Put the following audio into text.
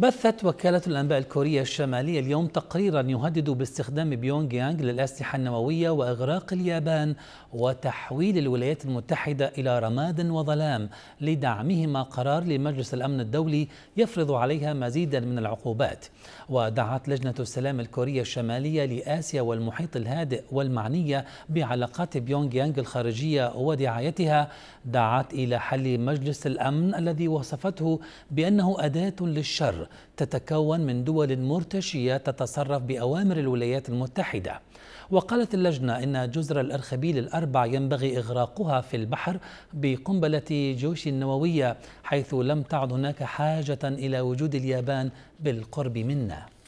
بثت وكالة الأنباء الكورية الشمالية اليوم تقريرا يهدد باستخدام بيونغ يانغ للأسلحة النووية وإغراق اليابان وتحويل الولايات المتحدة إلى رماد وظلام لدعمهما قرار لمجلس الأمن الدولي يفرض عليها مزيدا من العقوبات ودعت لجنة السلام الكورية الشمالية لآسيا والمحيط الهادئ والمعنية بعلاقات بيونغ يانغ الخارجية ودعايتها دعت إلى حل مجلس الأمن الذي وصفته بأنه أداة للشر تتكون من دول مرتشية تتصرف بأوامر الولايات المتحدة وقالت اللجنة إن جزر الأرخبيل الأربع ينبغي إغراقها في البحر بقنبلة جوش النووية حيث لم تعد هناك حاجة إلى وجود اليابان بالقرب منا